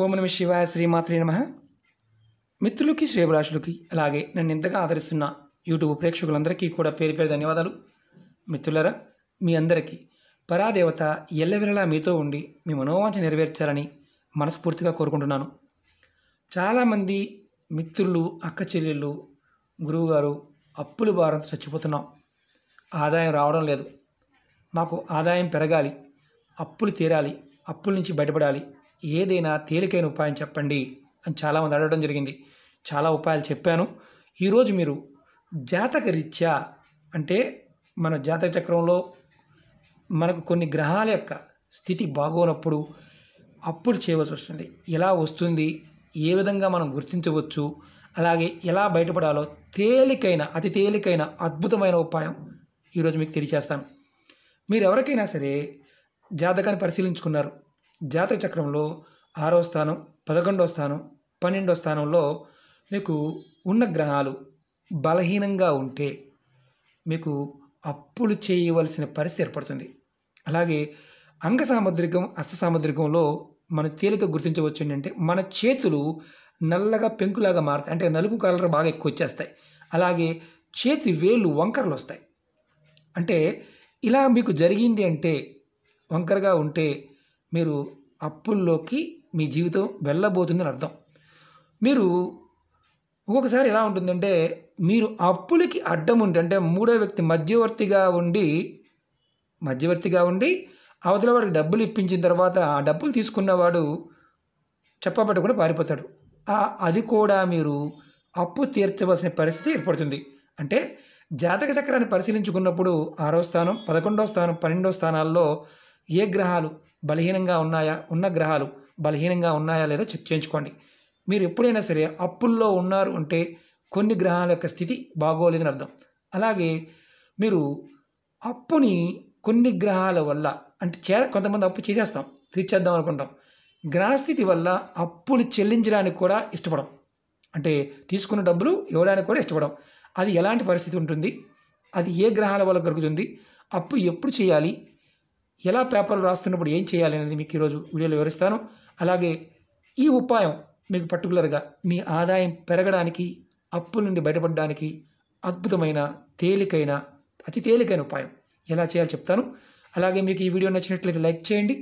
ఓం నమ శివాయ శ్రీమాత్రి నమ మిత్రులకి శ్రేభిలాషులకి అలాగే నన్ను ఇంతగా ఆదరిస్తున్న యూట్యూబ్ ప్రేక్షకులందరికీ కూడా పేరు పేరు ధన్యవాదాలు మిత్రులరా మీ అందరికీ పరాదేవత ఎల్లవిరలా మీతో ఉండి మీ మనోవాంఛ నెరవేర్చాలని మనస్ఫూర్తిగా కోరుకుంటున్నాను చాలామంది మిత్రులు అక్క చెల్లెళ్ళు గురువుగారు అప్పులు భారంతో చచ్చిపోతున్నాం ఆదాయం రావడం లేదు మాకు ఆదాయం పెరగాలి అప్పులు తీరాలి అప్పుల నుంచి బయటపడాలి ఏదైనా తేలికైన ఉపాయం చెప్పండి అని చాలామంది అడగడం జరిగింది చాలా ఉపాయాలు చెప్పాను ఈరోజు మీరు జాతకరీత్యా అంటే మన జాతక చక్రంలో మనకు కొన్ని గ్రహాల యొక్క స్థితి బాగోనప్పుడు అప్పుడు చేయవలసి వస్తుంది ఎలా వస్తుంది ఏ విధంగా మనం గుర్తించవచ్చు అలాగే ఎలా బయటపడాలో తేలికైన అతి తేలికైన అద్భుతమైన ఉపాయం ఈరోజు మీకు తెలియచేస్తాను మీరు ఎవరికైనా సరే జాతకాన్ని పరిశీలించుకున్నారు జాతక చక్రంలో ఆరో స్థానం పదకొండో స్థానం పన్నెండో స్థానంలో మీకు ఉన్న గ్రహాలు బలహీనంగా ఉంటే మీకు అప్పులు చేయవలసిన పరిస్థితి ఏర్పడుతుంది అలాగే అంగ సాముద్రికం అస్త సాముద్రికంలో మనం తేలిక గుర్తించవచ్చు ఏంటంటే మన చేతులు నల్లగా పెంకులాగా మారుతాయి అంటే నలుపు కలర్ బాగా ఎక్కువ వచ్చేస్తాయి అలాగే చేతి వేళ్ళు వంకరలు వస్తాయి అంటే ఇలా మీకు జరిగింది అంటే వంకరగా ఉంటే మీరు అప్పుల్లోకి మీ జీవితం వెళ్ళబోతుందని అర్థం మీరు ఒక్కొక్కసారి ఎలా ఉంటుందంటే మీరు అప్పులకి అడ్డం ఉంటే అంటే మూడో వ్యక్తి మధ్యవర్తిగా ఉండి మధ్యవర్తిగా ఉండి అవతల వాడికి డబ్బులు ఇప్పించిన తర్వాత ఆ డబ్బులు తీసుకున్నవాడు చెప్పబట్టకుండా పారిపోతాడు అది కూడా మీరు అప్పు తీర్చవలసిన పరిస్థితి ఏర్పడుతుంది అంటే జాతక చక్రాన్ని పరిశీలించుకున్నప్పుడు ఆరో స్థానం పదకొండో స్థానం పన్నెండో స్థానాల్లో ఏ గ్రహాలు బలహీనంగా ఉన్నాయా ఉన్న గ్రహాలు బలహీనంగా ఉన్నాయా లేదా చెక్ చేయించుకోండి మీరు ఎప్పుడైనా సరే అప్పుల్లో ఉన్నారు అంటే కొన్ని గ్రహాల యొక్క స్థితి బాగోలేదని అర్థం అలాగే మీరు అప్పుని కొన్ని గ్రహాల వల్ల అంటే చే కొంతమంది అప్పు చేసేస్తాం తీర్చేద్దాం అనుకుంటాం గ్రహస్థితి వల్ల అప్పులు చెల్లించడానికి కూడా ఇష్టపడం అంటే తీసుకున్న డబ్బులు ఇవ్వడానికి కూడా ఇష్టపడం అది ఎలాంటి పరిస్థితి ఉంటుంది అది ఏ గ్రహాల వల్ల దొరుకుతుంది అప్పు ఎప్పుడు చేయాలి ఎలా పేపర్లు రాస్తున్నప్పుడు ఏం చేయాలి అనేది మీకు ఈరోజు వీడియోలో వివరిస్తాను అలాగే ఈ ఉపాయం మీకు పర్టికులర్గా మీ ఆదాయం పెరగడానికి అప్పుల నుండి బయటపడడానికి అద్భుతమైన తేలికైన అతి తేలికైన ఉపాయం ఎలా చేయాలో చెప్తాను అలాగే మీకు ఈ వీడియో నచ్చినట్లయితే లైక్ చేయండి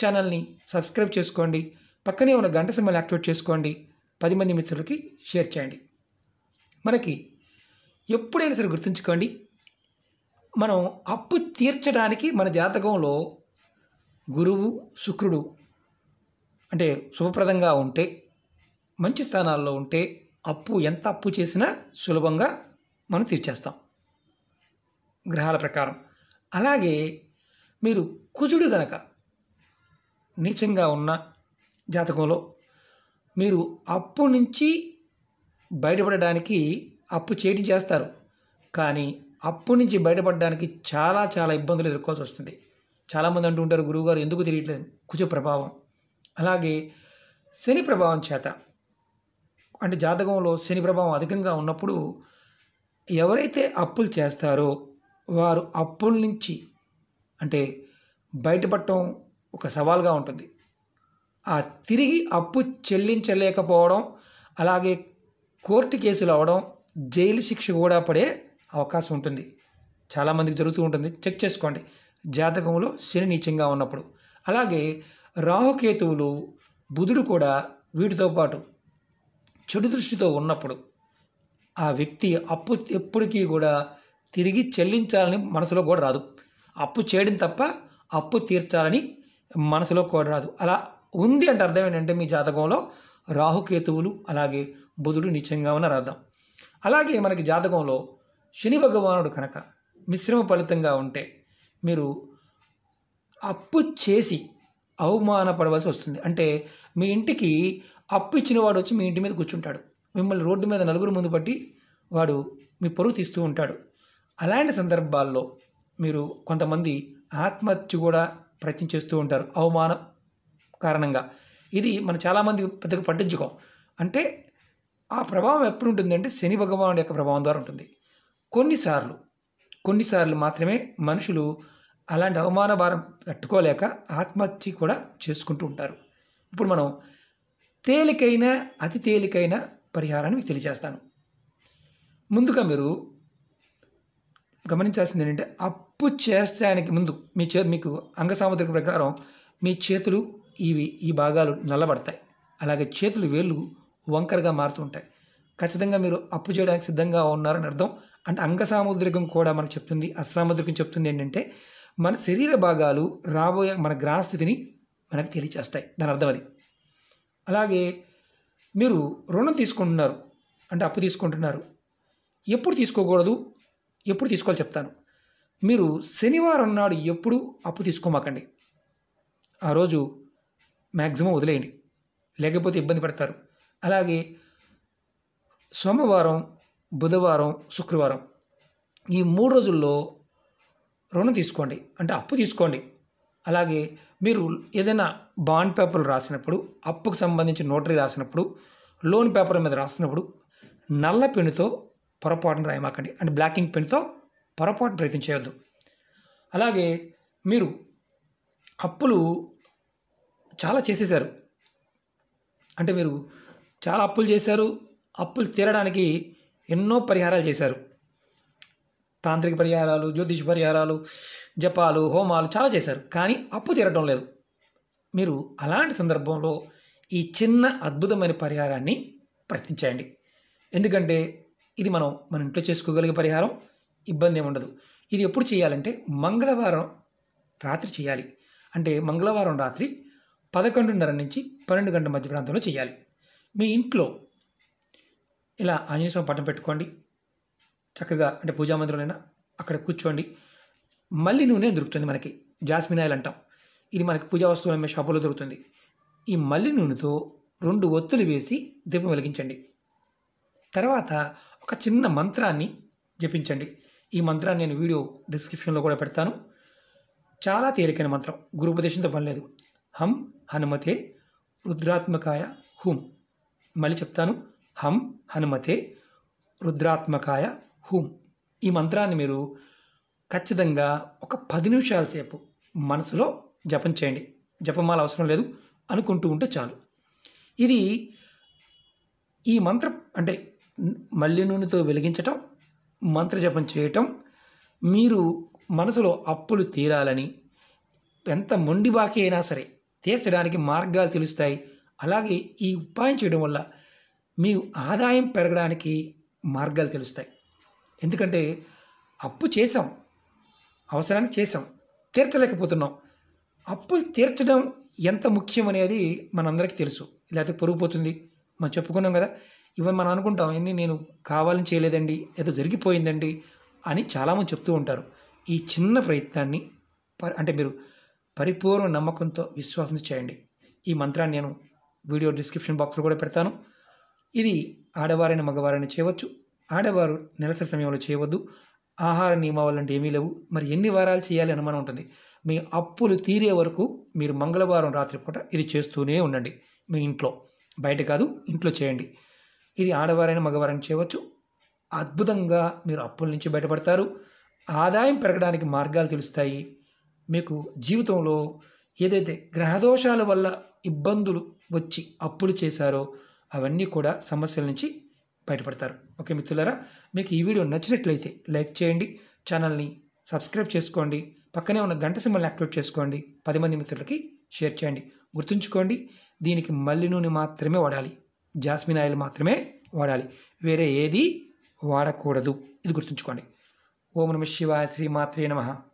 ఛానల్ని సబ్స్క్రైబ్ చేసుకోండి పక్కనే ఉన్న గంట సింబల్ యాక్టివేట్ చేసుకోండి పది మంది మిత్రులకి షేర్ చేయండి మనకి ఎప్పుడైనా సరే గుర్తుంచుకోండి మనం అప్పు తీర్చడానికి మన జాతకంలో గురువు శుక్రుడు అంటే శుభప్రదంగా ఉంటే మంచి స్థానాల్లో ఉంటే అప్పు ఎంత అప్పు చేసినా సులభంగా మనం తీర్చేస్తాం గ్రహాల ప్రకారం అలాగే మీరు కుజుడు గనక నీచంగా ఉన్న జాతకంలో మీరు అప్పు నుంచి బయటపడడానికి అప్పు చేటి చేస్తారు కానీ అప్పు నుంచి బయటపడడానికి చాలా చాలా ఇబ్బందులు ఎదుర్కోవాల్సి వస్తుంది చాలామంది అంటూ ఉంటారు గురువుగారు ఎందుకు తెలియట్లేదు కుజ ప్రభావం అలాగే శని ప్రభావం చేత అంటే జాతకంలో శని ప్రభావం అధికంగా ఉన్నప్పుడు ఎవరైతే అప్పులు చేస్తారో వారు అప్పుల నుంచి అంటే బయటపడటం ఒక సవాల్గా ఉంటుంది ఆ తిరిగి అప్పు చెల్లించలేకపోవడం అలాగే కోర్టు కేసులు అవడం జైలు శిక్ష కూడా పడే అవకాశం ఉంటుంది చాలామందికి జరుగుతూ ఉంటుంది చెక్ చేసుకోండి జాతకంలో శని నీచంగా ఉన్నప్పుడు అలాగే రాహుకేతువులు బుధుడు కూడా వీటితో పాటు చెడు దృష్టితో ఉన్నప్పుడు ఆ వ్యక్తి అప్పు ఎప్పటికీ కూడా తిరిగి చెల్లించాలని మనసులో కూడా రాదు అప్పు చేయడం తప్ప అప్పు తీర్చాలని మనసులో కూడా రాదు అలా ఉంది అంటే అర్థం ఏంటంటే మీ జాతకంలో రాహుకేతువులు అలాగే బుధుడు నిత్యంగా ఉన్న రాద్దాం అలాగే మనకి జాతకంలో శని భగవానుడు కనుక మిశ్రమ ఫలితంగా ఉంటే మీరు అప్పు చేసి అవమానపడవలసి వస్తుంది అంటే మీ ఇంటికి అప్పు ఇచ్చిన వాడు వచ్చి మీ ఇంటి మీద కూర్చుంటాడు మిమ్మల్ని రోడ్డు మీద నలుగురు ముందు పట్టి వాడు మీ పొరుగు తీస్తూ ఉంటాడు అలాంటి సందర్భాల్లో మీరు కొంతమంది ఆత్మహత్య కూడా ప్రయత్నం చేస్తూ ఉంటారు అవమానం కారణంగా ఇది మనం చాలామంది పెద్దగా పట్టించుకోం అంటే ఆ ప్రభావం ఎప్పుడు ఉంటుందంటే శని భగవానుడి యొక్క ప్రభావం ద్వారా ఉంటుంది కొన్నిసార్లు కొన్నిసార్లు మాత్రమే మనుషులు అలాంటి అవమాన భారం తట్టుకోలేక ఆత్మహత్య కూడా చేసుకుంటూ ఉంటారు ఇప్పుడు మనం తేలికైన అతి తేలికైన పరిహారాన్ని మీకు తెలియజేస్తాను ముందుగా మీరు గమనించాల్సింది ఏంటంటే అప్పు చేస్తానికి ముందు మీ చే మీకు సామర్థ్యం ప్రకారం మీ చేతులు ఇవి ఈ భాగాలు నల్లబడతాయి అలాగే చేతులు వేళ్ళు వంకరగా మారుతూ ఉంటాయి ఖచ్చితంగా మీరు అప్పు చేయడానికి సిద్ధంగా ఉన్నారని అర్థం అంటే అంగ సాముద్రికం కూడా మనకు చెప్తుంది అస్సాముద్రికం చెప్తుంది ఏంటంటే మన శరీర భాగాలు రాబోయే మన గ్రహస్థితిని మనకు తెలియచేస్తాయి దాని అర్థం అది అలాగే మీరు రుణం తీసుకుంటున్నారు అంటే అప్పు తీసుకుంటున్నారు ఎప్పుడు తీసుకోకూడదు ఎప్పుడు తీసుకోవాలి చెప్తాను మీరు శనివారం నాడు ఎప్పుడు అప్పు తీసుకోమాకండి ఆ రోజు మ్యాక్సిమం వదిలేయండి లేకపోతే ఇబ్బంది పడతారు అలాగే సోమవారం బుధవారం శుక్రవారం ఈ మూడు రోజుల్లో రుణం తీసుకోండి అంటే అప్పు తీసుకోండి అలాగే మీరు ఏదైనా బాండ్ పేపర్లు రాసినప్పుడు అప్పుకు సంబంధించి నోటరీ రాసినప్పుడు లోన్ పేపర్ మీద రాస్తున్నప్పుడు నల్ల పెన్నుతో పొరపాటును రాయమాకండి అంటే బ్లాకింగ్ పెన్తో పొరపాటును ప్రయత్నం చేయొద్దు అలాగే మీరు అప్పులు చాలా చేసేసారు అంటే మీరు చాలా అప్పులు చేశారు అప్పులు తీరడానికి ఎన్నో పరిహారాలు చేశారు తాంత్రిక పరిహారాలు జ్యోతిష పరిహారాలు జపాలు హోమాలు చాలా చేశారు కానీ అప్పు తీరడం లేదు మీరు అలాంటి సందర్భంలో ఈ చిన్న అద్భుతమైన పరిహారాన్ని ప్రయత్నించేయండి ఎందుకంటే ఇది మనం మన ఇంట్లో చేసుకోగలిగే పరిహారం ఇబ్బంది ఏమి ఉండదు ఇది ఎప్పుడు చేయాలంటే మంగళవారం రాత్రి చేయాలి అంటే మంగళవారం రాత్రి పదకొండున్నర నుంచి పన్నెండు గంటల మధ్య ప్రాంతంలో చేయాలి మీ ఇంట్లో ఇలా ఆంజనేయ స్వామి పట్టం పెట్టుకోండి చక్కగా అంటే పూజా మందిరంలోనైనా అక్కడ కూర్చోండి మళ్ళీ నూనె దొరుకుతుంది మనకి జాస్మిన్ ఆయిల్ అంటాం ఇది మనకి పూజా వస్తువులు అమ్మే షాపులో దొరుకుతుంది ఈ మల్లి నూనెతో రెండు ఒత్తులు వేసి దీపం వెలిగించండి తర్వాత ఒక చిన్న మంత్రాన్ని జపించండి ఈ మంత్రాన్ని నేను వీడియో డిస్క్రిప్షన్లో కూడా పెడతాను చాలా తేలికైన మంత్రం గురుపదేశంతో పనిలేదు హం హనుమతే రుద్రాత్మకాయ హుం మళ్ళీ చెప్తాను హం హనుమతే రుద్రాత్మకాయ హూం ఈ మంత్రాన్ని మీరు ఖచ్చితంగా ఒక పది నిమిషాల సేపు మనసులో జపం చేయండి జపమాల అవసరం లేదు అనుకుంటూ ఉంటే చాలు ఇది ఈ మంత్రం అంటే మల్లె నూనెతో వెలిగించటం మంత్రజపం చేయటం మీరు మనసులో అప్పులు తీరాలని ఎంత మొండి బాకీ అయినా సరే తీర్చడానికి మార్గాలు తెలుస్తాయి అలాగే ఈ ఉపాయం చేయడం వల్ల మీ ఆదాయం పెరగడానికి మార్గాలు తెలుస్తాయి ఎందుకంటే అప్పు చేసాం అవసరానికి చేసాం తీర్చలేకపోతున్నాం అప్పు తీర్చడం ఎంత ముఖ్యం అనేది మనందరికీ తెలుసు లేకపోతే పొరుగు పోతుంది మనం చెప్పుకున్నాం కదా ఇవన్నీ మనం అనుకుంటాం ఎన్ని నేను కావాలని చేయలేదండి ఏదో జరిగిపోయిందండి అని చాలామంది చెప్తూ ఉంటారు ఈ చిన్న ప్రయత్నాన్ని అంటే మీరు పరిపూర్ణ నమ్మకంతో విశ్వాసం చేయండి ఈ మంత్రాన్ని నేను వీడియో డిస్క్రిప్షన్ బాక్స్లో కూడా పెడతాను ఇది ఆడవారైన మగవారైన చేయవచ్చు ఆడవారు నెలసరి సమయంలో చేయవద్దు ఆహార నియమావళి అంటే ఏమీ లేవు మరి ఎన్ని వారాలు చేయాలి అనుమానం ఉంటుంది మీ అప్పులు తీరే వరకు మీరు మంగళవారం రాత్రిపూట ఇది చేస్తూనే ఉండండి మీ ఇంట్లో బయట కాదు ఇంట్లో చేయండి ఇది ఆడవారైన మగవారైన చేయవచ్చు అద్భుతంగా మీరు అప్పుల నుంచి బయటపడతారు ఆదాయం పెరగడానికి మార్గాలు తెలుస్తాయి మీకు జీవితంలో ఏదైతే గ్రహదోషాల వల్ల ఇబ్బందులు వచ్చి అప్పులు చేశారో అవన్నీ కూడా సమస్యల నుంచి బయటపడతారు ఓకే మిత్రులారా మీకు ఈ వీడియో నచ్చినట్లయితే లైక్ చేయండి ఛానల్ని సబ్స్క్రైబ్ చేసుకోండి పక్కనే ఉన్న గంట సింబల్ని యాక్టివేట్ చేసుకోండి పది మంది మిత్రులకి షేర్ చేయండి గుర్తుంచుకోండి దీనికి మల్లి నూనె మాత్రమే వాడాలి జాస్మిన్ ఆయిల్ మాత్రమే వాడాలి వేరే ఏది వాడకూడదు ఇది గుర్తుంచుకోండి ఓం నమ శివాయ శ్రీ మాత్రే నమ